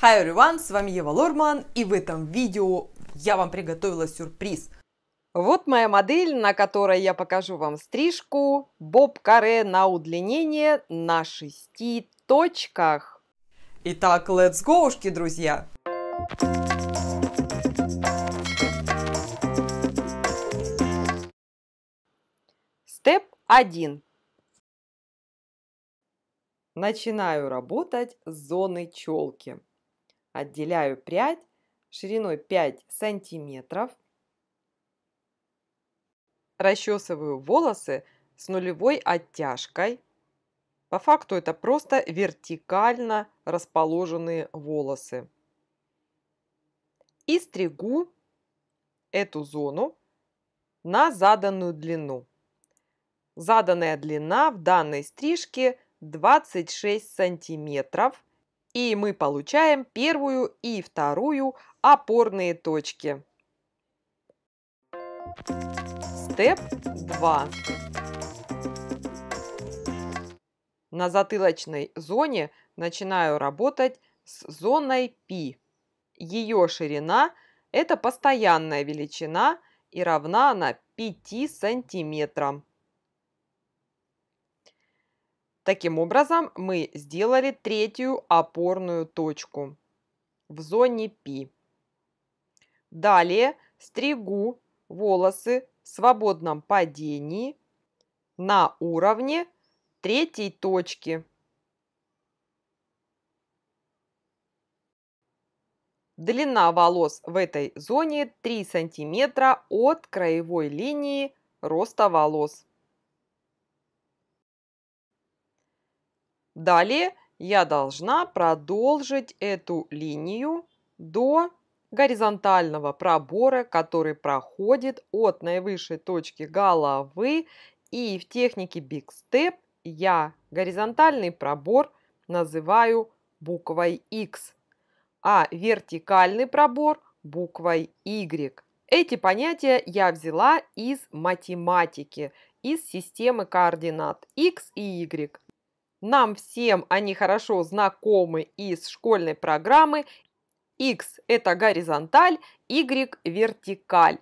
Hi everyone, с вами Ева Лорман, и в этом видео я вам приготовила сюрприз. Вот моя модель, на которой я покажу вам стрижку боб-каре на удлинение на шести точках. Итак, let's go, друзья! Степ 1. Начинаю работать с зоны челки. Отделяю прядь шириной 5 сантиметров. Расчесываю волосы с нулевой оттяжкой. По факту это просто вертикально расположенные волосы. И стригу эту зону на заданную длину. Заданная длина в данной стрижке 26 сантиметров и мы получаем первую и вторую опорные точки. Степ 2. На затылочной зоне начинаю работать с зоной π. Ее ширина – это постоянная величина и равна она 5 сантиметрам. Таким образом, мы сделали третью опорную точку в зоне π. Далее стригу волосы в свободном падении на уровне третьей точки. Длина волос в этой зоне 3 см от краевой линии роста волос. Далее я должна продолжить эту линию до горизонтального пробора, который проходит от наивысшей точки головы. И в технике Big Step я горизонтальный пробор называю буквой X, а вертикальный пробор буквой Y. Эти понятия я взяла из математики, из системы координат X и Y. Нам всем они хорошо знакомы из школьной программы. X – это горизонталь, Y – вертикаль.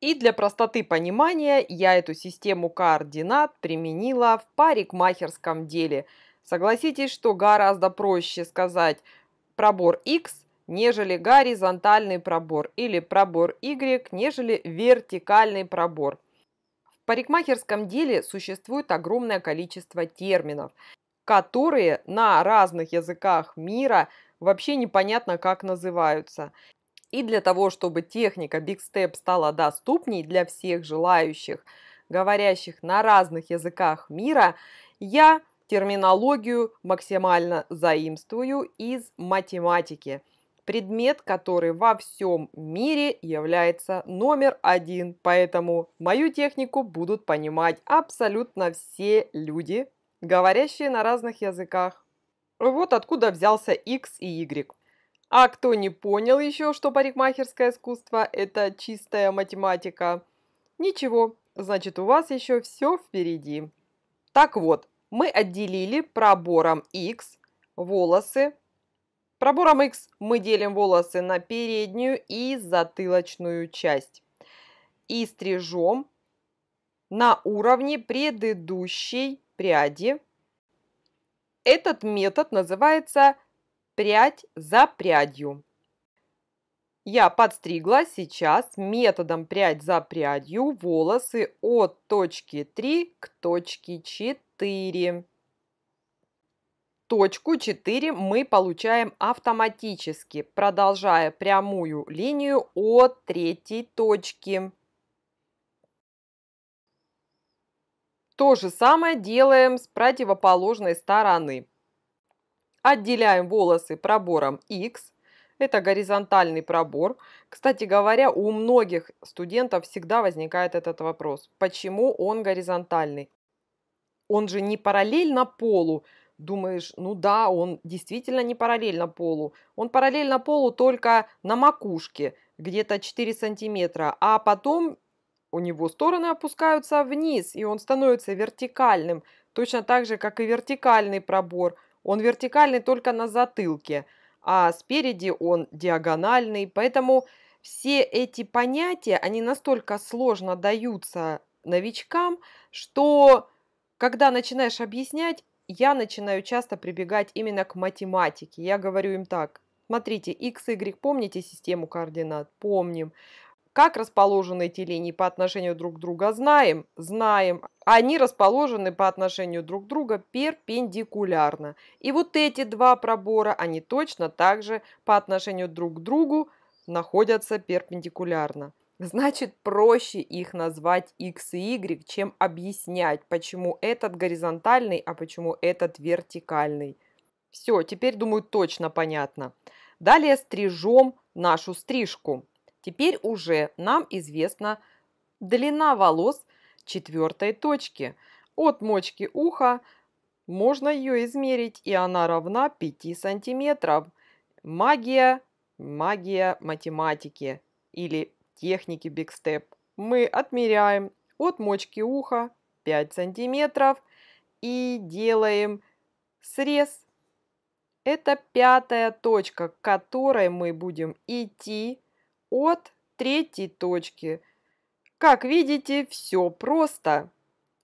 И для простоты понимания я эту систему координат применила в парикмахерском деле. Согласитесь, что гораздо проще сказать пробор X, нежели горизонтальный пробор, или пробор Y, нежели вертикальный пробор парикмахерском деле существует огромное количество терминов, которые на разных языках мира вообще непонятно как называются. И для того, чтобы техника Big Step стала доступней для всех желающих, говорящих на разных языках мира, я терминологию максимально заимствую из математики – предмет, который во всем мире является номер один. Поэтому мою технику будут понимать абсолютно все люди, говорящие на разных языках. Вот откуда взялся X и Y. А кто не понял еще, что парикмахерское искусство – это чистая математика? Ничего, значит у вас еще все впереди. Так вот, мы отделили пробором X волосы Пробором X мы делим волосы на переднюю и затылочную часть. И стрижем на уровне предыдущей пряди. Этот метод называется прядь за прядью. Я подстригла сейчас методом прядь за прядью волосы от точки 3 к точке 4. Точку 4 мы получаем автоматически, продолжая прямую линию от третьей точки. То же самое делаем с противоположной стороны. Отделяем волосы пробором X. Это горизонтальный пробор. Кстати говоря, у многих студентов всегда возникает этот вопрос. Почему он горизонтальный? Он же не параллельно полу, думаешь, ну да, он действительно не параллельно полу. Он параллельно полу только на макушке, где-то 4 сантиметра, а потом у него стороны опускаются вниз, и он становится вертикальным, точно так же, как и вертикальный пробор. Он вертикальный только на затылке, а спереди он диагональный, поэтому все эти понятия, они настолько сложно даются новичкам, что когда начинаешь объяснять, я начинаю часто прибегать именно к математике. Я говорю им так, смотрите, x, y, помните систему координат? Помним. Как расположены эти линии по отношению друг к другу? Знаем? Знаем. Они расположены по отношению друг к другу перпендикулярно. И вот эти два пробора, они точно так же по отношению друг к другу находятся перпендикулярно. Значит, проще их назвать X и Y, чем объяснять, почему этот горизонтальный, а почему этот вертикальный. Все, теперь, думаю, точно понятно. Далее стрижем нашу стрижку. Теперь уже нам известна длина волос четвертой точки. От мочки уха можно ее измерить, и она равна 5 сантиметров. Магия, магия математики или техники бикстеп. Мы отмеряем от мочки уха 5 сантиметров и делаем срез. Это пятая точка, к которой мы будем идти от третьей точки. Как видите, все просто.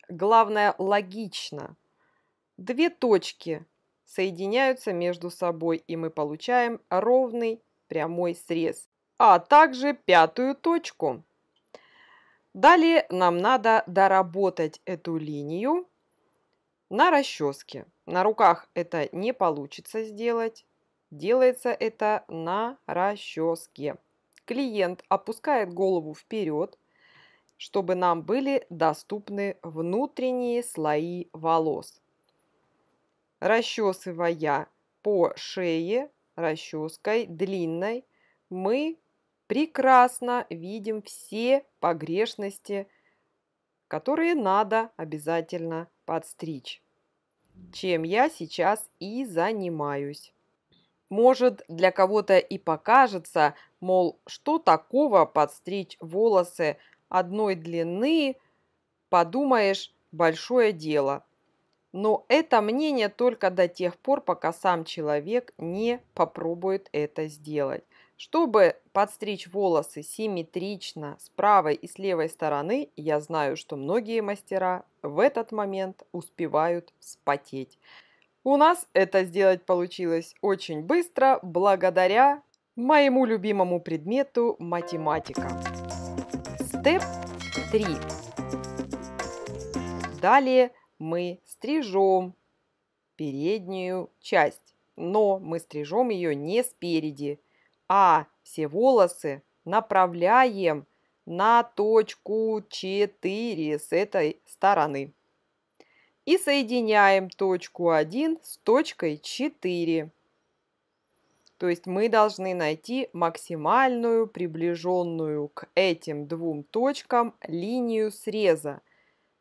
Главное, логично. Две точки соединяются между собой, и мы получаем ровный прямой срез а также пятую точку. Далее нам надо доработать эту линию на расческе. На руках это не получится сделать. Делается это на расческе. Клиент опускает голову вперед, чтобы нам были доступны внутренние слои волос. Расчесывая по шее расческой длинной, мы прекрасно видим все погрешности, которые надо обязательно подстричь, чем я сейчас и занимаюсь. Может, для кого-то и покажется, мол, что такого подстричь волосы одной длины, подумаешь, большое дело. Но это мнение только до тех пор, пока сам человек не попробует это сделать. Чтобы подстричь волосы симметрично с правой и с левой стороны, я знаю, что многие мастера в этот момент успевают вспотеть. У нас это сделать получилось очень быстро благодаря моему любимому предмету математика. Степ 3. Далее мы стрижем переднюю часть, но мы стрижем ее не спереди, а все волосы направляем на точку 4 с этой стороны. И соединяем точку 1 с точкой 4. То есть мы должны найти максимальную приближенную к этим двум точкам линию среза.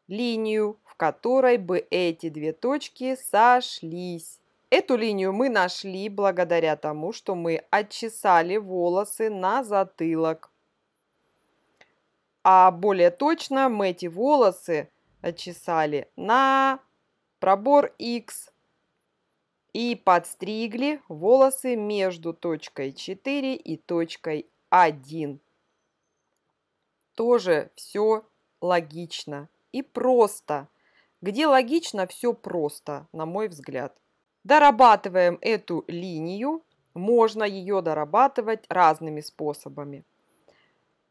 Линию, в которой бы эти две точки сошлись. Эту линию мы нашли благодаря тому, что мы отчесали волосы на затылок. А более точно мы эти волосы отчесали на пробор X и подстригли волосы между точкой 4 и точкой 1. Тоже все логично и просто. Где логично, все просто, на мой взгляд. Дорабатываем эту линию. Можно ее дорабатывать разными способами.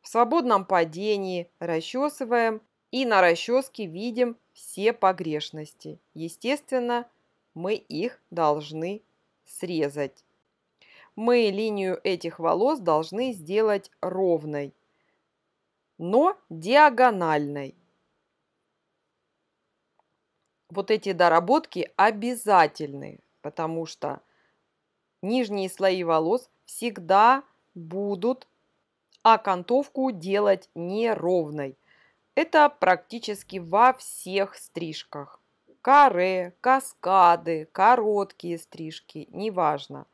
В свободном падении расчесываем и на расческе видим все погрешности. Естественно, мы их должны срезать. Мы линию этих волос должны сделать ровной, но диагональной вот эти доработки обязательны, потому что нижние слои волос всегда будут окантовку делать неровной. Это практически во всех стрижках. Каре, каскады, короткие стрижки, неважно.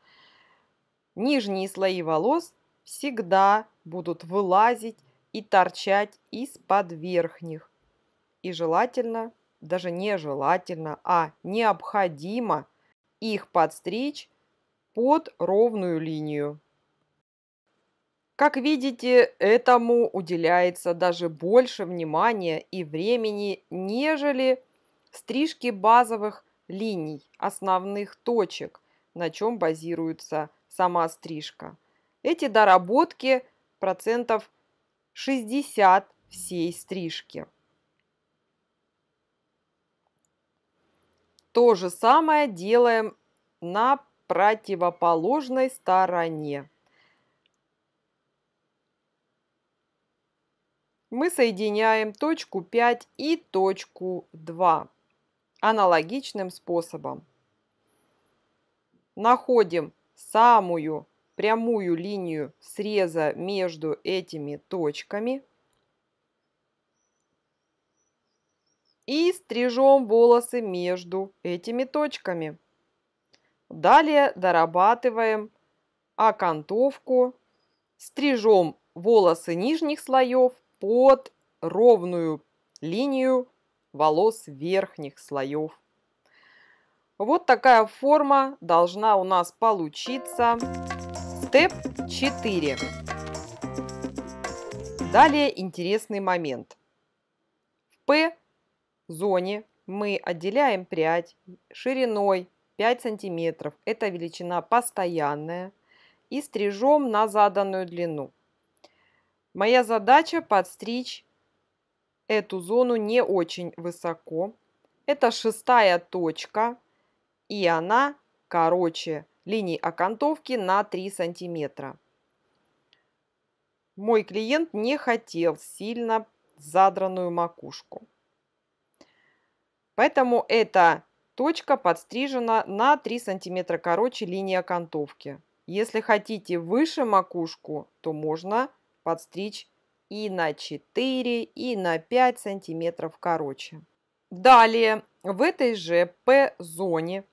Нижние слои волос всегда будут вылазить и торчать из-под верхних. И желательно даже нежелательно, а необходимо их подстричь под ровную линию. Как видите, этому уделяется даже больше внимания и времени, нежели стрижки базовых линий, основных точек, на чем базируется сама стрижка. Эти доработки процентов 60 всей стрижки. То же самое делаем на противоположной стороне. Мы соединяем точку 5 и точку 2 аналогичным способом. Находим самую прямую линию среза между этими точками. и стрижем волосы между этими точками. Далее дорабатываем окантовку, стрижем волосы нижних слоев под ровную линию волос верхних слоев. Вот такая форма должна у нас получиться. Степ 4. Далее интересный момент. В P зоне мы отделяем прядь шириной 5 сантиметров, это величина постоянная, и стрижем на заданную длину. Моя задача подстричь эту зону не очень высоко. Это шестая точка, и она короче линии окантовки на 3 сантиметра. Мой клиент не хотел сильно задранную макушку. Поэтому эта точка подстрижена на 3 см короче линии окантовки. Если хотите выше макушку, то можно подстричь и на 4, и на 5 сантиметров короче. Далее в этой же п зоне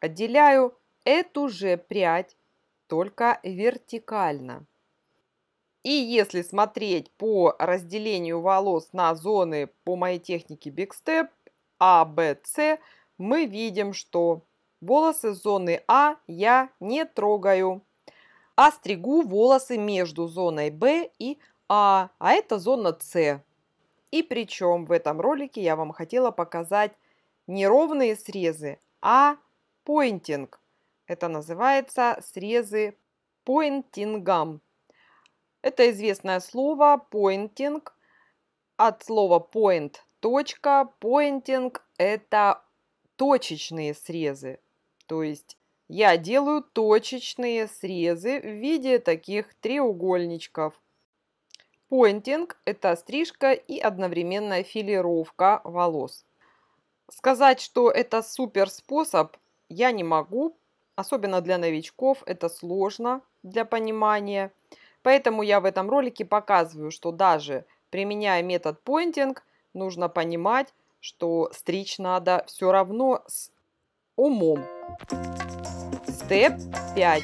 отделяю эту же прядь, только вертикально. И если смотреть по разделению волос на зоны по моей технике Big Step, а, Б, С, мы видим, что волосы зоны А я не трогаю, а стригу волосы между зоной Б и А, а это зона С. И причем в этом ролике я вам хотела показать не ровные срезы, а поинтинг. Это называется срезы поинтингом. Это известное слово поинтинг от слова point Точка, поинтинг – это точечные срезы. То есть я делаю точечные срезы в виде таких треугольничков. Поинтинг – это стрижка и одновременная филировка волос. Сказать, что это супер способ, я не могу. Особенно для новичков это сложно для понимания. Поэтому я в этом ролике показываю, что даже применяя метод поинтинг – нужно понимать, что стричь надо все равно с умом. Степ 5.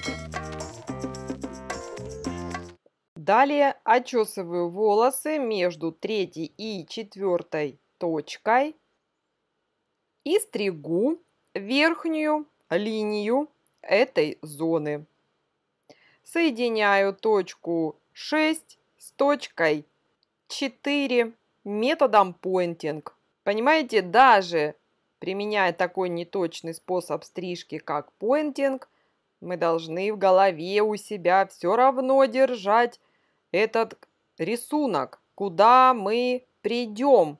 Далее отчесываю волосы между третьей и четвертой точкой и стригу верхнюю линию этой зоны. Соединяю точку 6 с точкой 4 методом поинтинг. Понимаете, даже применяя такой неточный способ стрижки, как поинтинг, мы должны в голове у себя все равно держать этот рисунок, куда мы придем,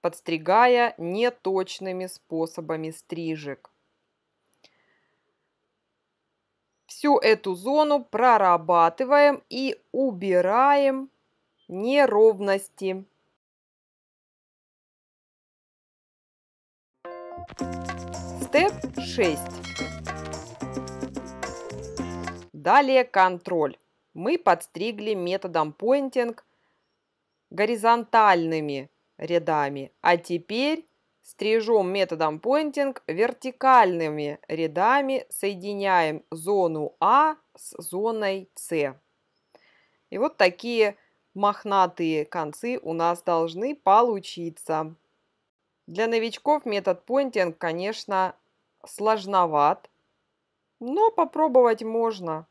подстригая неточными способами стрижек. Всю эту зону прорабатываем и убираем неровности. Степ 6. Далее контроль. Мы подстригли методом поинтинг горизонтальными рядами, а теперь стрижем методом поинтинг вертикальными рядами, соединяем зону А с зоной С. И вот такие мохнатые концы у нас должны получиться. Для новичков метод поинтинг, конечно, сложноват, но попробовать можно.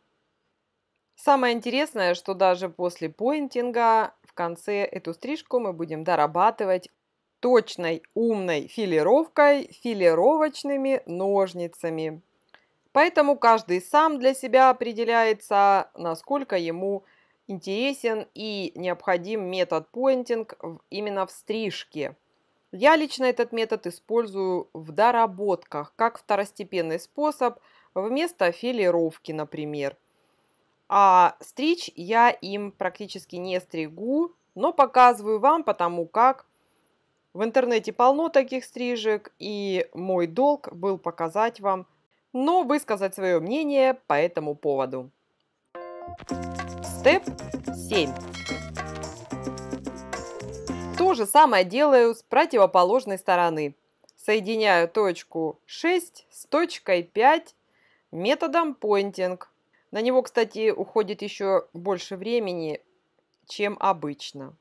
Самое интересное, что даже после поинтинга в конце эту стрижку мы будем дорабатывать точной умной филировкой, филировочными ножницами. Поэтому каждый сам для себя определяется, насколько ему интересен и необходим метод поинтинг именно в стрижке – я лично этот метод использую в доработках, как второстепенный способ вместо филировки, например. А стричь я им практически не стригу, но показываю вам, потому как в интернете полно таких стрижек, и мой долг был показать вам, но высказать свое мнение по этому поводу. Степ 7. То же самое делаю с противоположной стороны. Соединяю точку 6 с точкой 5 методом поинтинг. На него, кстати, уходит еще больше времени, чем обычно.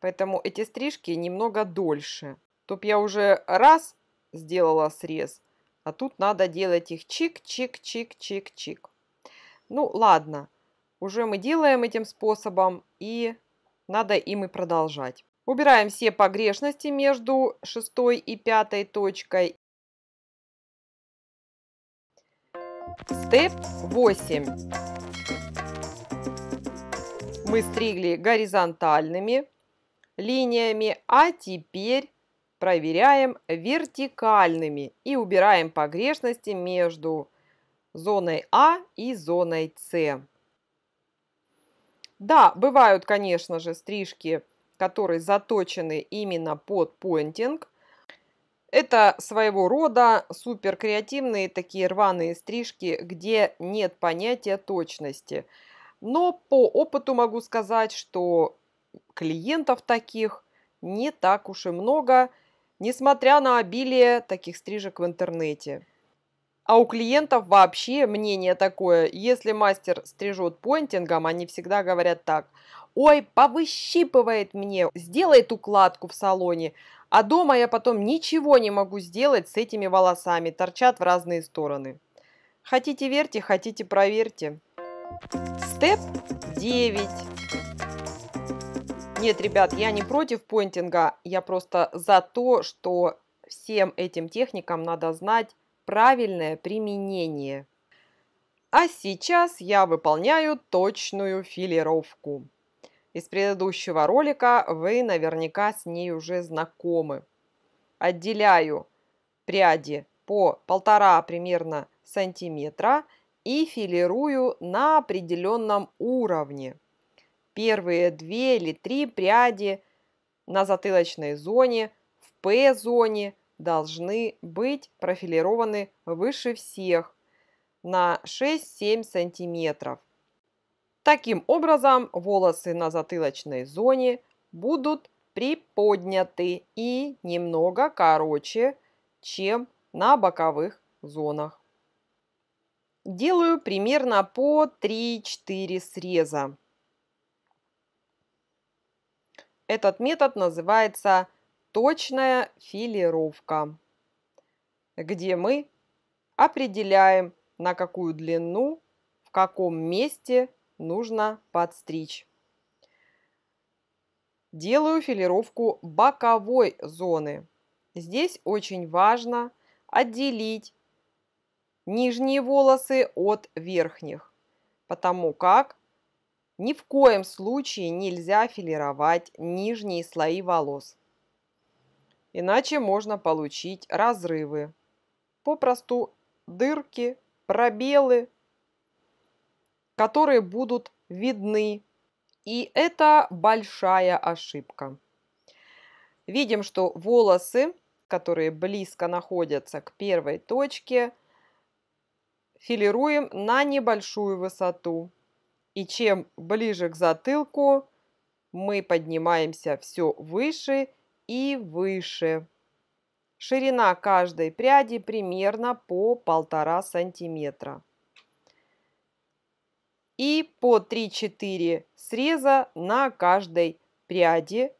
Поэтому эти стрижки немного дольше. Тут я уже раз сделала срез, а тут надо делать их чик-чик-чик-чик-чик. Ну ладно, уже мы делаем этим способом и надо им и продолжать. Убираем все погрешности между шестой и пятой точкой. Степ 8. Мы стригли горизонтальными линиями, а теперь проверяем вертикальными и убираем погрешности между зоной А и зоной С. Да, бывают, конечно же, стрижки которые заточены именно под поинтинг. Это своего рода супер креативные такие рваные стрижки, где нет понятия точности. Но по опыту могу сказать, что клиентов таких не так уж и много, несмотря на обилие таких стрижек в интернете. А у клиентов вообще мнение такое, если мастер стрижет поинтингом, они всегда говорят так, ой, повыщипывает мне, сделает укладку в салоне, а дома я потом ничего не могу сделать с этими волосами, торчат в разные стороны. Хотите верьте, хотите проверьте. Степ 9. Нет, ребят, я не против поинтинга, я просто за то, что всем этим техникам надо знать правильное применение. А сейчас я выполняю точную филировку из предыдущего ролика, вы наверняка с ней уже знакомы. Отделяю пряди по полтора примерно сантиметра и филирую на определенном уровне. Первые две или три пряди на затылочной зоне, в П-зоне должны быть профилированы выше всех на 6-7 сантиметров. Таким образом, волосы на затылочной зоне будут приподняты и немного короче, чем на боковых зонах. Делаю примерно по 3-4 среза. Этот метод называется точная филировка, где мы определяем, на какую длину, в каком месте нужно подстричь. Делаю филировку боковой зоны. Здесь очень важно отделить нижние волосы от верхних, потому как ни в коем случае нельзя филировать нижние слои волос. Иначе можно получить разрывы, попросту дырки, пробелы, которые будут видны. И это большая ошибка. Видим, что волосы, которые близко находятся к первой точке, филируем на небольшую высоту. И чем ближе к затылку, мы поднимаемся все выше и выше. Ширина каждой пряди примерно по полтора сантиметра и по 3-4 среза на каждой пряди.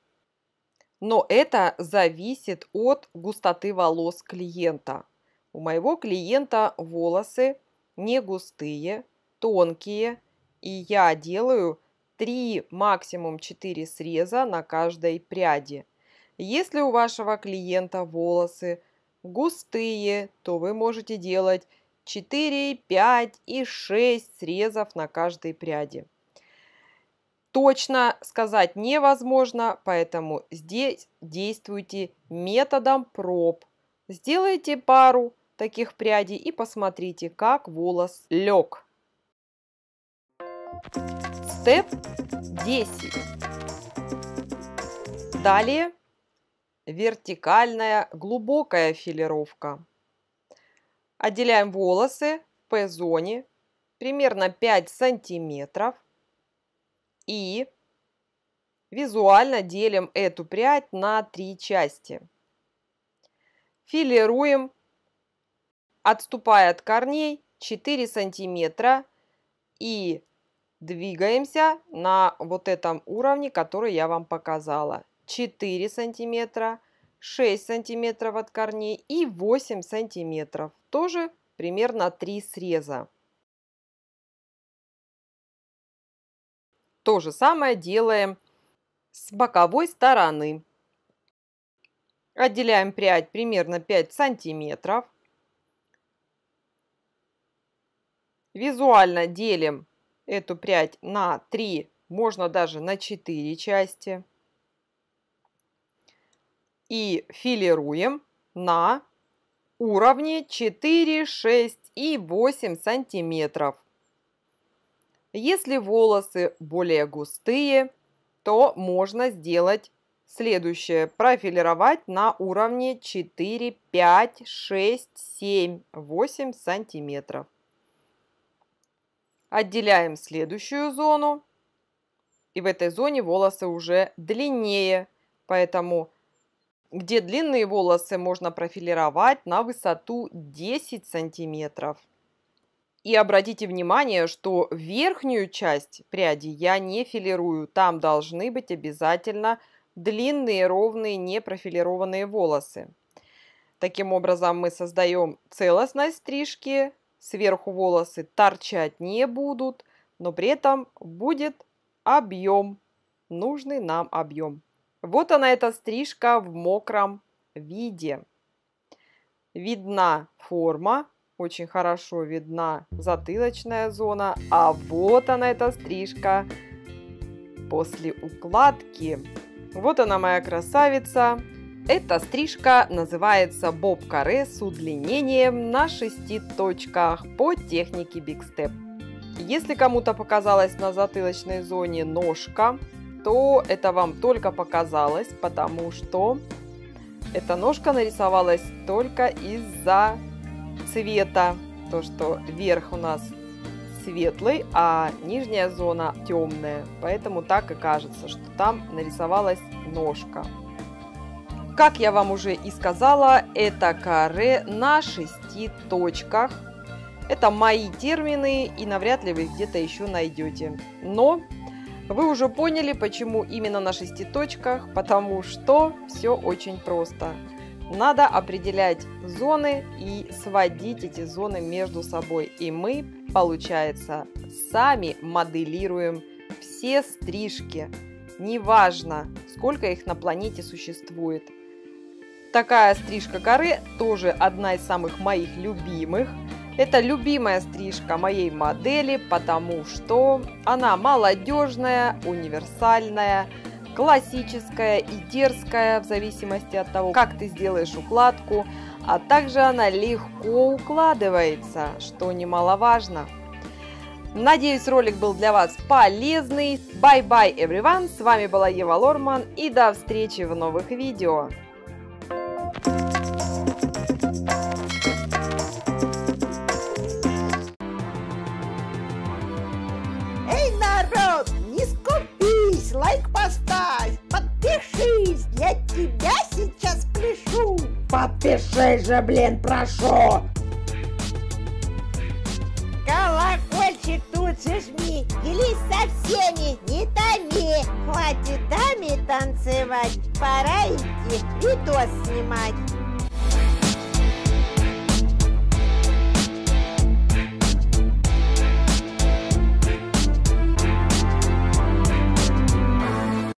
Но это зависит от густоты волос клиента. У моего клиента волосы не густые, тонкие, и я делаю 3, максимум 4 среза на каждой пряди. Если у вашего клиента волосы густые, то вы можете делать 4, 5 и 6 срезов на каждой пряди. Точно сказать невозможно, поэтому здесь действуйте методом проб. Сделайте пару таких прядей и посмотрите, как волос лег. Степ 10. Далее вертикальная глубокая филировка. Отделяем волосы в P-зоне примерно 5 сантиметров и визуально делим эту прядь на три части. Филируем, отступая от корней 4 сантиметра и двигаемся на вот этом уровне, который я вам показала. 4 сантиметра 6 сантиметров от корней и 8 сантиметров. Тоже примерно 3 среза. То же самое делаем с боковой стороны. Отделяем прядь примерно 5 сантиметров. Визуально делим эту прядь на 3, можно даже на 4 части и филируем на уровне 4, 6 и 8 сантиметров. Если волосы более густые, то можно сделать следующее. Профилировать на уровне 4, 5, 6, 7, 8 сантиметров. Отделяем следующую зону. И в этой зоне волосы уже длиннее, поэтому где длинные волосы можно профилировать на высоту 10 сантиметров. И обратите внимание, что верхнюю часть пряди я не филирую. Там должны быть обязательно длинные, ровные, непрофилированные волосы. Таким образом мы создаем целостность стрижки. Сверху волосы торчать не будут, но при этом будет объем, нужный нам объем. Вот она, эта стрижка в мокром виде. Видна форма, очень хорошо видна затылочная зона. А вот она, эта стрижка после укладки. Вот она, моя красавица. Эта стрижка называется боб-каре с удлинением на шести точках по технике бигстеп. Если кому-то показалась на затылочной зоне ножка, что это вам только показалось, потому что эта ножка нарисовалась только из-за цвета. То, что верх у нас светлый, а нижняя зона темная. Поэтому так и кажется, что там нарисовалась ножка. Как я вам уже и сказала, это каре на шести точках. Это мои термины, и навряд ли вы где-то еще найдете. Но вы уже поняли, почему именно на шести точках? потому что все очень просто. Надо определять зоны и сводить эти зоны между собой. И мы, получается, сами моделируем все стрижки. Неважно, сколько их на планете существует. Такая стрижка коры тоже одна из самых моих любимых – это любимая стрижка моей модели, потому что она молодежная, универсальная, классическая и дерзкая, в зависимости от того, как ты сделаешь укладку, а также она легко укладывается, что немаловажно. Надеюсь, ролик был для вас полезный. Bye-bye, everyone! С вами была Ева Лорман и до встречи в новых видео! подпишись же, блин, прошу! Колокольчик тут же жми, делись со всеми, не томи. Хватит даме танцевать, пора идти видос снимать.